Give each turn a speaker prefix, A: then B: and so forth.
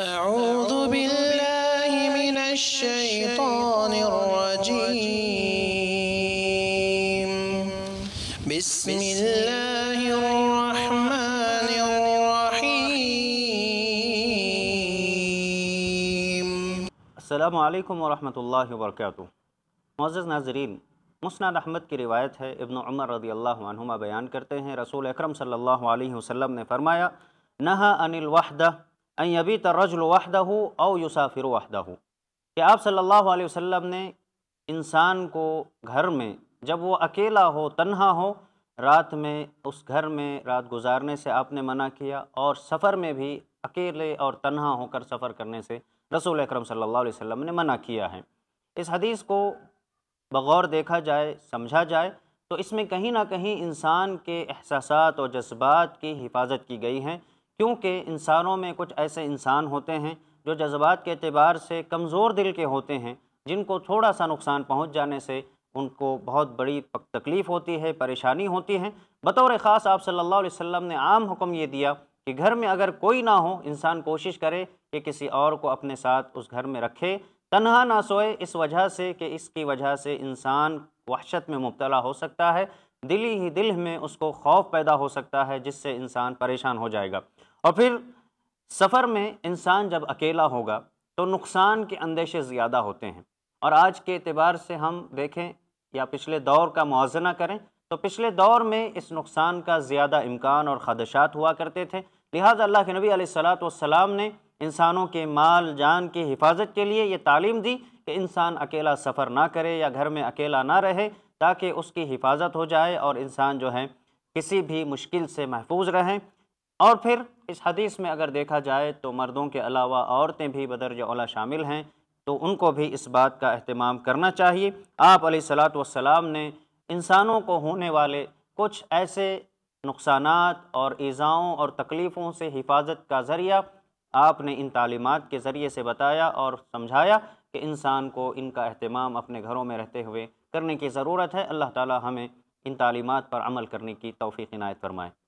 A: أعوذ بالله من الشيطان الرجيم بسم الله الرحمن الرحيم السلام عليكم ورحمة الله وبركاته معزز ناظرین مسند احمد کی روایت ہے ابن عمر رضی اللہ عنہما بیان کرتے ہیں رسول اکرم صلی اللہ علیہ وسلم نے فرمایا نہا عن الوحدہ ایں ابھی ترجل وحدہ او یوسافر وحدہ ہو کہ آپ صلی اللہ علیہ وسلم نے انسان کو گھر میں جب وہ اکیلا ہو تنہا ہو رات میں اس گھر میں رات گزارنے سے آپ نے منع کیا اور سفر میں بھی اکیلے اور تنہا ہو کر سفر کرنے سے رسول اکرم صلی اللہ علیہ وسلم نے منع کیا ہے اس حدیث کو بغور دیکھا جائے سمجھا جائے تو اس میں کہیں نہ کہیں انسان کے احساسات اور جذبات کی حفاظت کی گئی ہیں کیونکہ انسانوں میں کچھ ایسے انسان ہوتے ہیں جو جذبات کے اعتبار سے کمزور دل کے ہوتے ہیں جن کو تھوڑا سا نقصان پہنچ جانے سے ان کو بہت بڑی تکلیف ہوتی ہے پریشانی ہوتی ہے بطور خاص آپ صلی اللہ علیہ وسلم نے عام حکم یہ دیا کہ گھر میں اگر کوئی نہ ہو انسان کوشش کرے کہ کسی اور کو اپنے ساتھ اس گھر میں رکھے تنہا نہ سوئے اس وجہ سے کہ اس کی وجہ سے انسان وحشت میں مبتلا ہو سکتا ہے دلی ہی دل میں اس کو خوف پیدا ہو سکتا ہے جس سے انسان پریشان ہو جائے گا اور پھر سفر میں انسان جب اکیلا ہوگا تو نقصان کے اندیشے زیادہ ہوتے ہیں اور آج کے اعتبار سے ہم دیکھیں یا پچھلے دور کا موازنہ کریں تو پچھلے دور میں اس نقصان کا زیادہ امکان اور خدشات ہوا کرتے تھے لہٰذا اللہ کے نبی علیہ السلاۃ والسلام نے انسانوں کے مال جان کی حفاظت کے لیے یہ تعلیم دی کہ انسان اکیلا سفر نہ کرے یا گھر میں اکیلا نہ رہے تاکہ اس کی حفاظت ہو جائے اور انسان جو ہے کسی بھی مشکل سے محفوظ رہیں اور پھر اس حدیث میں اگر دیکھا جائے تو مردوں کے علاوہ عورتیں بھی بدرج اولا شامل ہیں تو ان کو بھی اس بات کا اہتمام کرنا چاہیے آپ علیہ السلام نے انسانوں کو ہونے والے کچھ ایسے نقصانات اور ایزاؤں اور تکلیفوں سے حفاظت کا ذریعہ آپ نے ان تعلیمات کے ذریعے سے بتایا اور سمجھایا کہ انسان کو ان کا اہتمام اپنے گھروں میں رہتے ہوئے کرنے کی ضرورت ہے اللہ تعالی ہمیں ان تعلیمات پر عمل کرنے کی توفیق عنایت فرمائے